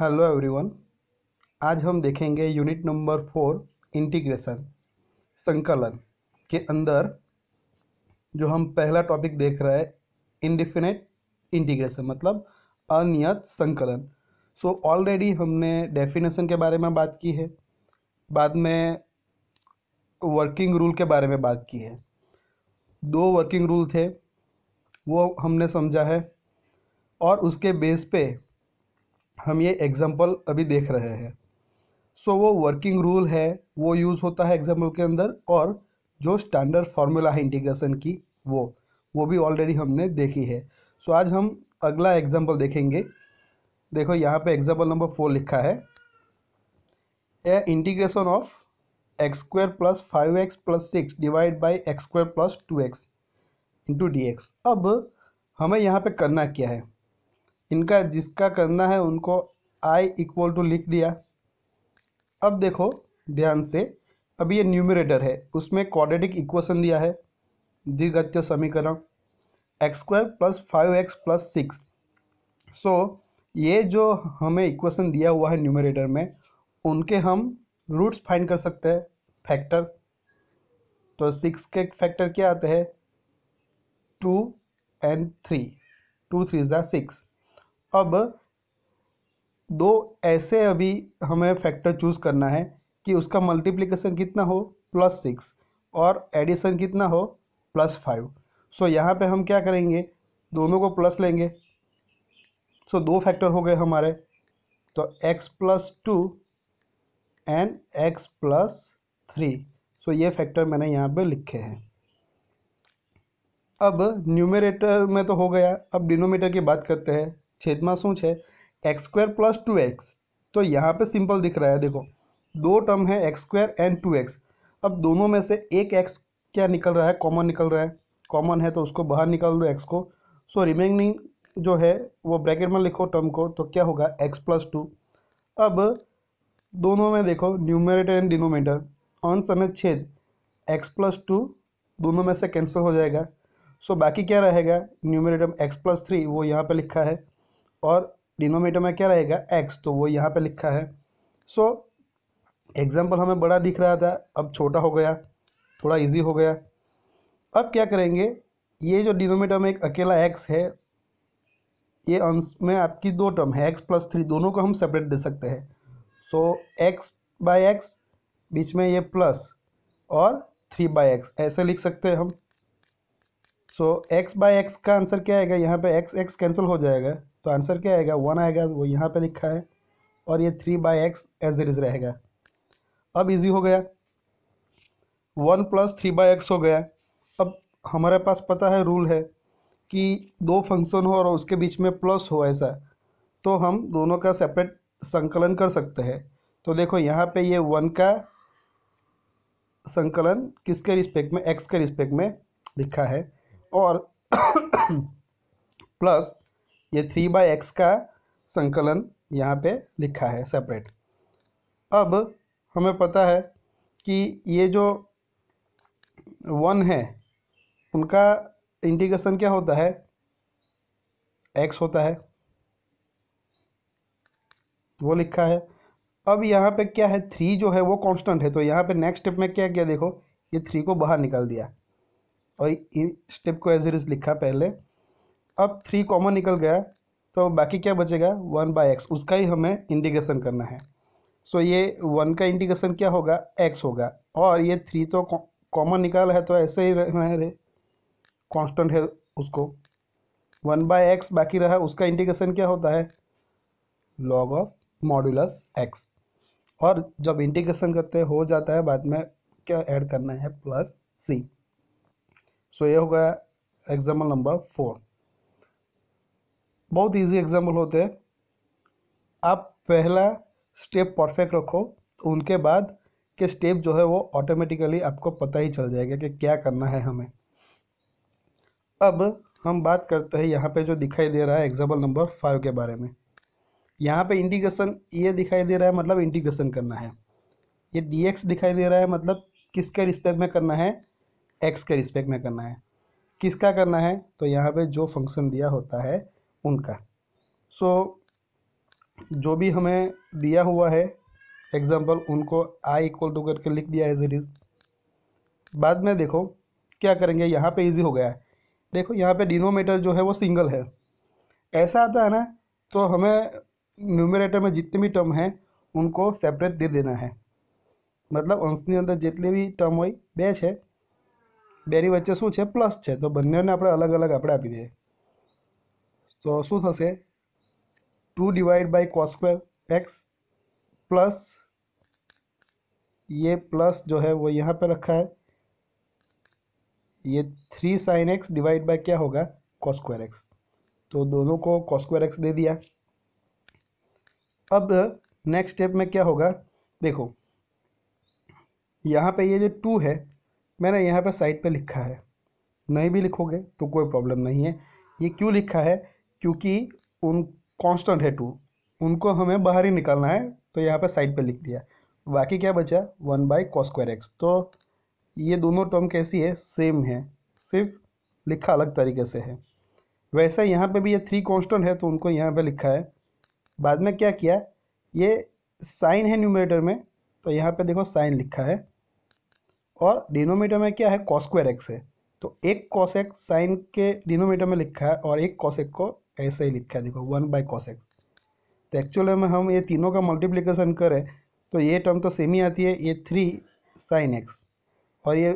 hello everyone आज हम देखेंगे यूनिट नंबर फोर इंटीग्रेशन संकलन के अंदर जो हम पहला टॉपिक देख रहे हैं इनडिफिनेट इंटीग्रेशन मतलब अनियत संकलन सो so, ऑलरेडी हमने डेफिनेशन के बारे में बात की है बाद में वर्किंग रूल के बारे में बात की है दो वर्किंग रूल थे वो हमने समझा है और उसके बेस पे हम ये एग्जाम्पल अभी देख रहे हैं सो so, वो वर्किंग रूल है वो यूज़ होता है एग्जाम्पल के अंदर और जो स्टैंडर्ड फार्मूला है इंटीग्रेशन की वो वो भी ऑलरेडी हमने देखी है सो so, आज हम अगला एग्जाम्पल देखेंगे देखो यहाँ पे एग्जाम्पल नंबर फोर लिखा है a integration of x square plus five x plus six divide by x square plus two x into d x अब हमें यहाँ पे करना क्या है इनका जिसका करना है उनको आई इक्वल टू लिख दिया अब देखो ध्यान से अब ये न्यूमिरेटर है उसमें क्वाड्रेटिक इक्वेशन दिया है द्विगत्य समीकरण x square plus five x plus six so ये जो हमें इक्वेशन दिया हुआ है न्यूमिरेटर में उनके हम रूट्स फाइंड कर सकते हैं फैक्टर तो सिक्स के फैक्टर क्या आते हैं two and three two three ज़ा सिक्स अब दो ऐसे अभी हमें फैक्टर चूज़ करना है कि उसका मल्टीप्लिकेशन कितना हो प्लस सिक्स और एडिशन कितना हो प्लस फाइव सो यहाँ पे हम क्या करेंगे दोनों को प्लस लेंगे सो so, दो फैक्टर हो गए हमारे तो x plus two and x plus three so ये फैक्टर मैंने यहाँ पे लिखे हैं अब न्यूमेरेटर में तो हो गया अब डिनोमीटर की बात करते हैं में शू है x square plus two x तो यहाँ पे सिंपल दिख रहा है देखो दो टर्म है x square and two x अब दोनों में से एक एक्स क्या निकल रहा है कॉमन निकल रहा है कॉमन है तो उसको बाहर निकाल दो एक्स को सो so, रिमेनिंग जो है वो ब्रैकेट में लिखो टर्म को तो क्या होगा एक्स प्लस टू अब दोनों में देखो न्यूमरेटर एंड डिनोमीटर अंश और छेद एक्स प्लस टू दोनों में से कैंसिल हो जाएगा सो so, बाकी क्या रहेगा न्यूमरेटर एक्स प्लस थ्री वो यहाँ पर लिखा है और डिनोमीटर में क्या रहेगा एक्स तो वो यहाँ पे लिखा है सो so, एग्जाम्पल हमें बड़ा दिख रहा था अब छोटा हो गया थोड़ा इजी हो गया अब क्या करेंगे ये जो डिनोमीटर में एक अकेला एक्स है ये अंश में आपकी दो टर्म है एक्स प्लस थ्री दोनों को हम सेपरेट दे सकते हैं सो एक्स बाय एक्स बीच में ये प्लस और थ्री बाय एक्स ऐसे लिख सकते हैं हम सो एक्स बाय एक्स का आंसर क्या आएगा यहाँ पे एक्स एक्स कैंसिल हो जाएगा तो आंसर क्या आएगा वन आएगा वो यहाँ पे लिखा है और ये three by x as it is रहेगा अब इजी हो गया one plus three by x हो गया अब हमारे पास पता है रूल है कि दो फंक्शन हो और उसके बीच में प्लस हो ऐसा तो हम दोनों का सेपरेट संकलन कर सकते हैं तो देखो यहाँ पे ये वन का संकलन किसके रिस्पेक्ट में एक्स के रिस्पेक्ट में लिखा है और प्लस ये थ्री बाई एक्स का संकलन यहाँ पे लिखा है सेपरेट अब हमें पता है कि ये जो वन है उनका इंटीग्रेशन क्या होता है एक्स होता है वो लिखा है अब यहाँ पे क्या है थ्री जो है वो कांस्टेंट है तो यहाँ पे नेक्स्ट स्टेप में क्या किया देखो ये थ्री को बाहर निकाल दिया और स्टेप को एज इज लिखा पहले अब थ्री कॉमन निकल गया तो बाकी क्या बचेगा वन बाय एक्स उसका ही हमें इंटीग्रेशन करना है सो ये वन का इंटीग्रेशन क्या होगा एक्स होगा और ये थ्री तो कॉमन निकाल है तो ऐसे ही रहना है रे है उसको वन बाय एक्स बाकी रहा उसका इंटीग्रेशन क्या होता है लॉग ऑफ मॉड्यूलस एक्स और जब इंटीग्रेशन करते हो जाता है बाद में क्या ऐड करना है प्लस सी सो ये हो गया एग्जाम्पल नंबर फोर बहुत इजी एग्जाम्पल होते हैं आप पहला स्टेप परफेक्ट रखो तो उनके बाद के स्टेप जो है वो ऑटोमेटिकली आपको पता ही चल जाएगा कि क्या करना है हमें अब हम बात करते हैं यहाँ पे जो दिखाई दे रहा है एग्जाम्पल नंबर फाइव के बारे में यहाँ पे इंटीग्रेशन ये दिखाई दे रहा है मतलब इंटीग्रेशन करना है ये डी दिखाई दे रहा है मतलब किसके रिस्पेक्ट में करना है एक्स के रिस्पेक्ट में करना है किसका करना है तो यहाँ पे जो फंक्शन दिया होता है उनका सो so, जो भी हमें दिया हुआ है एग्जाम्पल उनको आई इक्वल टू करके लिख दिया एज इट इज़ बाद में देखो क्या करेंगे यहाँ पे इजी हो गया है देखो यहाँ पे डिनोमीटर जो है वो सिंगल है ऐसा आता है ना तो हमें न्यूमिनेटर में जितने भी टर्म हैं उनको सेपरेट दे देना है मतलब अंश अंदर जितने भी टर्म हुई बैच है બેની वे शू प्लस है तो बने બંનેને अलग अलग અલગ આપણે આપી દઈએ તો શું થશે ટુ ડિવાઈડ एक्स प्लस ये प्लस जो है वो यहाँ पे रखा है ये three sine x divide by क्या होगा कॉस्क्वायर एक्स तो दोनों को कॉस्क्वायर एक्स दे दिया अब नेक्स्ट स्टेप में क्या होगा देखो यहाँ पे ये जो टू है मैंने यहाँ पर साइड पर लिखा है नहीं भी लिखोगे तो कोई प्रॉब्लम नहीं है ये क्यों लिखा है क्योंकि उन कांस्टेंट है टू उनको हमें बाहर ही निकालना है तो यहाँ पर साइड पे लिख दिया बाकी क्या बचा वन बाई कॉस्क्वायर एक्स तो ये दोनों टर्म कैसी है सेम है सिर्फ लिखा अलग तरीके से है वैसे यहाँ पे भी ये थ्री कांस्टेंट है तो उनको यहाँ पे लिखा है बाद में क्या किया ये साइन है न्यूमरेटर में तो यहाँ पे देखो साइन लिखा है और डिनोमीटर में क्या है कॉस्क्वेयर एक्स है तो एक कॉशेक साइन के डिनोमीटर में लिखा है और एक कॉशेक को ऐसे ही लिखा है देखो वन बाई कॉसेक तो एक्चुअली में हम ये तीनों का मल्टीप्लिकेशन करें तो ये टर्म तो सेम ही आती है ये थ्री साइन एक्स और ये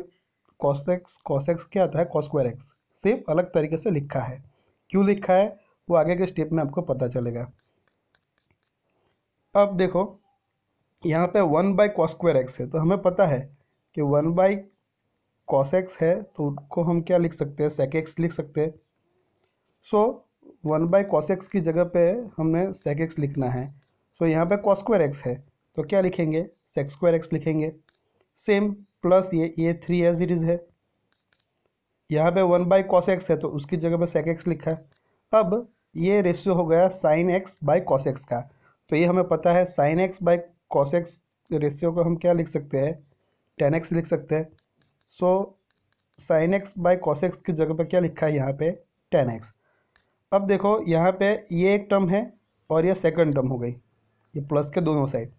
कॉशेक्स कॉशेक्स क्या आता है कॉस्क्वायर एक्स सिर्फ अलग तरीके से लिखा है क्यों लिखा है वो आगे के स्टेप में आपको पता चलेगा अब देखो यहाँ पे वन बाई कॉस्क्वायर एक्स है तो हमें पता है कि वन बाई कॉस एक्स है तो उनको हम क्या लिख सकते हैं सेक एक्स लिख सकते हैं so one by cos x की जगह पे हमने सेक एक्स लिखना है सो so, यहाँ पे कॉस स्क्वायर एक्स है तो क्या लिखेंगे सेक स्क्वायर एक्स लिखेंगे सेम प्लस ये ये थ्री एज इट इज़ है यहाँ पे वन बाई कॉस एक्स है तो उसकी जगह पे सेक एक्स लिखा है अब ये रेशियो हो गया sine x by cos x का तो ये हमें पता है sine x by cos x ratio को हम क्या लिख सकते हैं टेन एक्स लिख सकते हैं so sine x by cos x की जगह पर क्या लिखा है यहाँ पे टेन एक्स अब देखो यहाँ पे ये एक टर्म है और ये सेकंड टर्म हो गई ये प्लस के दोनों साइड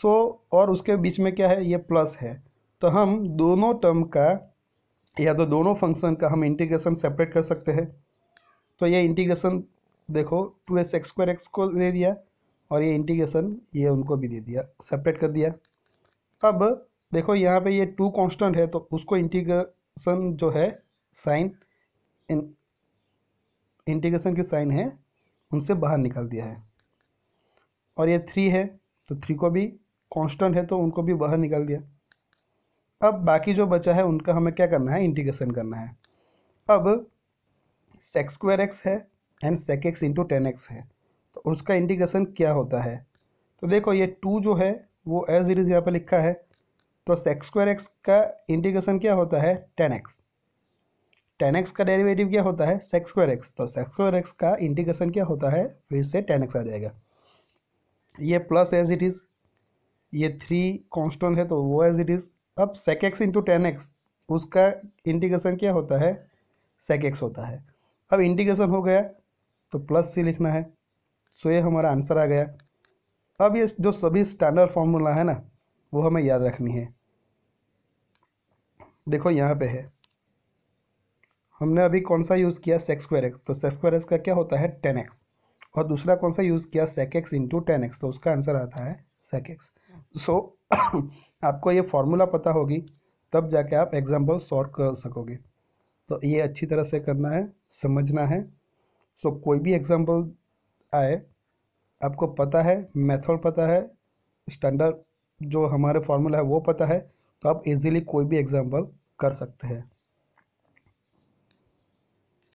सो so, और उसके बीच में क्या है ये प्लस है तो हम दोनों टर्म का या तो दोनों फंक्शन का हम इंटीग्रेशन सेपरेट कर सकते हैं तो ये इंटीग्रेशन देखो two S x square x को दे दिया और ये इंटीग्रेशन ये उनको भी दे दिया सेपरेट कर दिया अब देखो यहाँ पे ये टू कांस्टेंट है तो उसको इंटीग्रेशन जो है साइन इंटीग्रेशन की साइन है उनसे बाहर निकाल दिया है और ये थ्री है तो थ्री को भी कांस्टेंट है तो उनको भी बाहर निकाल दिया अब बाकी जो बचा है उनका हमें क्या करना है इंटीग्रेशन करना है अब सेक स्क्वायर एक्स है and sec x into tan x है तो उसका इंटीग्रेशन क्या होता है तो देखो ये टू जो है वो एज इट इज़ यहाँ पर लिखा है तो सेक्स स्क्वायर एक्स का इंटीग्रेशन क्या होता है टेन एक्स टेन एक्स का डेरिवेटिव क्या होता है सेक्स स्क्वायर एक्स तो सेक्स स्क्वायर एक्स का इंटीग्रेशन क्या होता है फिर से टेन एक्स आ जाएगा ये प्लस एज इट इज़ ये थ्री कॉन्स्टेंट है तो वो एज इट इज़ अब sec x into tan x उसका इंटीग्रेशन क्या होता है सेक एक्स होता है अब इंटीग्रेशन हो गया तो प्लस सी लिखना है सो ये हमारा आंसर आ गया अब ये जो सभी स्टैंडर्ड फार्मूला है ना वो हमें याद रखनी है देखो यहाँ पे है हमने अभी कौन सा यूज़ किया सेक्स स्क्वायर एक्स तो सेक्स स्क्वायर एक्स का क्या होता है टेन एक्स और दूसरा कौन सा यूज़ किया sec x into tan x तो उसका आंसर आता है सेक एक्स सो आपको ये फॉर्मूला पता होगी तब जाके आप एग्जाम्पल सॉल्व कर सकोगे तो ये अच्छी तरह से करना है समझना है सो so, कोई भी एग्जाम्पल आए आपको पता है मेथड पता है स्टैंडर्ड जो हमारे फॉर्मूला है वो पता है तो आप इजीली कोई भी एग्जाम्पल कर सकते हैं